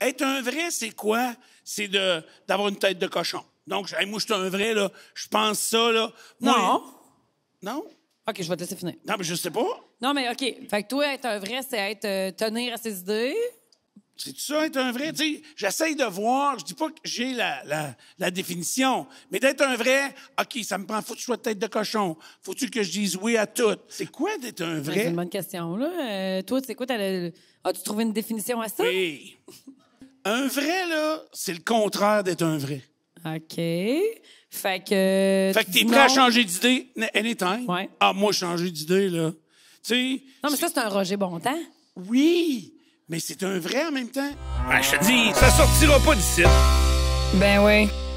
Être un vrai, c'est quoi? C'est d'avoir une tête de cochon. Donc, moi, je suis un vrai, là. Je pense ça, là. non. Non? OK, je vais te laisser finir. Non, mais je sais pas. Non, mais OK. Fait que toi, être un vrai, c'est être euh, tenir à ses idées. C'est ça, être un vrai? Tu j'essaye de voir. Je dis pas que j'ai la, la, définition, mais d'être un vrai, OK, ça me prend. Faut que je sois tête de cochon. Faut-tu que je dise oui à tout? C'est quoi d'être un ben, vrai? C'est une bonne question, là. Euh, toi, tu sais quoi? As-tu trouvé une définition à ça? Oui. Un vrai, là, c'est le contraire d'être un vrai. OK. Fait que. Euh, fait que t'es prêt à changer d'idée anytime. Ouais. Ah, moi, changer d'idée, là. Tu sais. Non, mais ça, c'est un Roger Bontemps. Oui, mais c'est un vrai en même temps. Ben, je te dis, ça sortira pas du site. Ben oui.